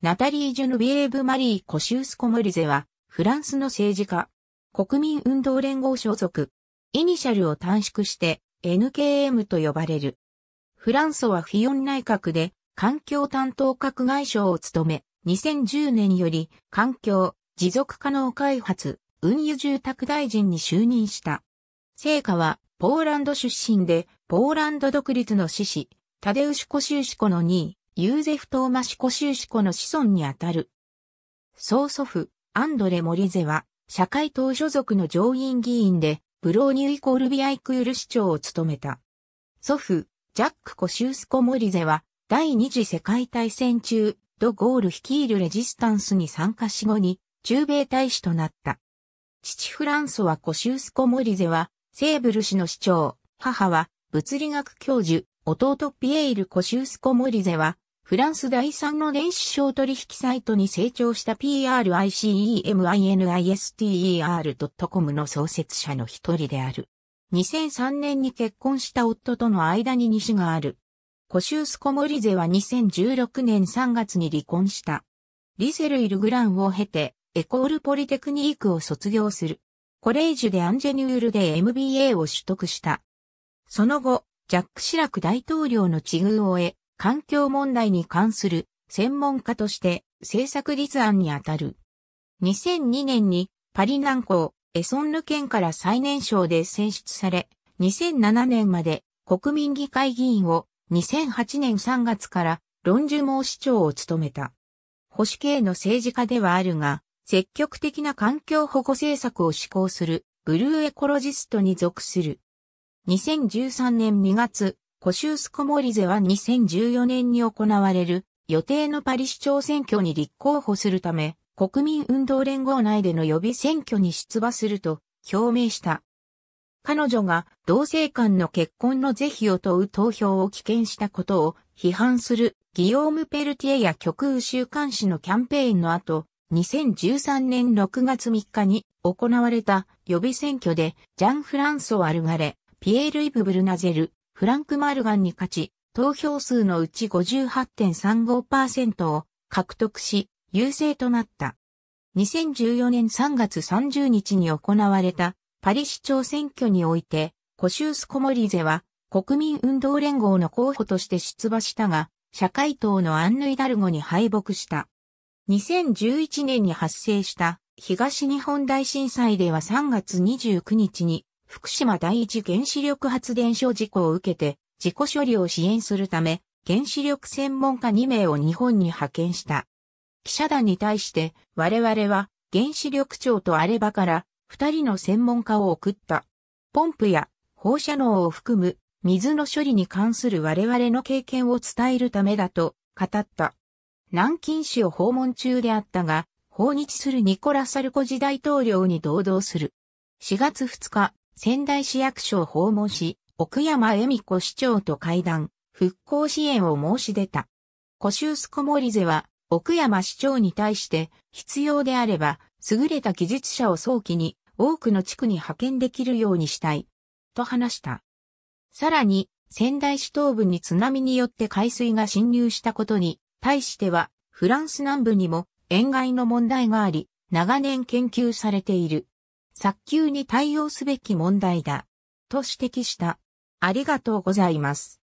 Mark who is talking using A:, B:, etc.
A: ナタリー・ジュヌビエーブ・マリー・コシウス・コモリゼは、フランスの政治家、国民運動連合所属、イニシャルを短縮して NKM と呼ばれる。フランソはフィヨン内閣で環境担当閣外相を務め、2010年より環境、持続可能開発、運輸住宅大臣に就任した。成果はポーランド出身で、ポーランド独立の志士、タデウシュコシウシコの2位、ユーゼフ・トーマシコ・シューシコの子孫にあたる。曽祖父、アンドレ・モリゼは、社会党所属の上院議員で、ブローニュイコールビアイクール市長を務めた。祖父、ジャック・コシュースコ・モリゼは、第二次世界大戦中、ド・ゴール率いるレジスタンスに参加し後に、中米大使となった。父フランソワ・コシュースコ・モリゼは、セーブル市の市長、母は、物理学教授、弟ピエール・コシュースコ・モリゼは、フランス第三の電子商取引サイトに成長した PRICEMINISTER.com の創設者の一人である。2003年に結婚した夫との間に2子がある。コシュース・コモリゼは2016年3月に離婚した。リセル・イル・グランを経て、エコール・ポリテクニークを卒業する。コレージュでアンジェニュールで MBA を取得した。その後、ジャック・シラク大統領の地遇を得、環境問題に関する専門家として政策立案にあたる。2002年にパリ南港エソンヌ県から最年少で選出され、2007年まで国民議会議員を2008年3月から論モ毛市長を務めた。保守系の政治家ではあるが、積極的な環境保護政策を施行するブルーエコロジストに属する。2013年2月、コシュースコモリゼは2014年に行われる予定のパリ市長選挙に立候補するため、国民運動連合内での予備選挙に出馬すると表明した。彼女が同性間の結婚の是非を問う投票を棄権したことを批判するギヨーム・ペルティエや極右週刊誌のキャンペーンの後、2013年6月3日に行われた予備選挙でジャン・フランソワ・ルガレ、ピエール・イブ・ブルナゼル、フランク・マルガンに勝ち、投票数のうち58.35%を獲得し、優勢となった。2014年3月30日に行われたパリ市長選挙において、コシュース・コモリゼは国民運動連合の候補として出馬したが、社会党のアンヌイダルゴに敗北した。2011年に発生した東日本大震災では3月29日に福島第一原子力発電所事故を受けて、事故処理を支援するため、原子力専門家2名を日本に派遣した。記者団に対して、我々は原子力庁とあればから二人の専門家を送った。ポンプや放射能を含む水の処理に関する我々の経験を伝えるためだと語った。南京市を訪問中であったが、訪日するニコラ・サルコジ大統領に同道する。4月2日、仙台市役所を訪問し、奥山恵美子市長と会談、復興支援を申し出た。コシュースコモリゼは、奥山市長に対して、必要であれば、優れた技術者を早期に、多くの地区に派遣できるようにしたい。と話した。さらに、仙台市東部に津波によって海水が侵入したことに、対しては、フランス南部にも、塩害の問題があり、長年研究されている。早急に対応すべき問題だ。と指摘した。ありがとうございます。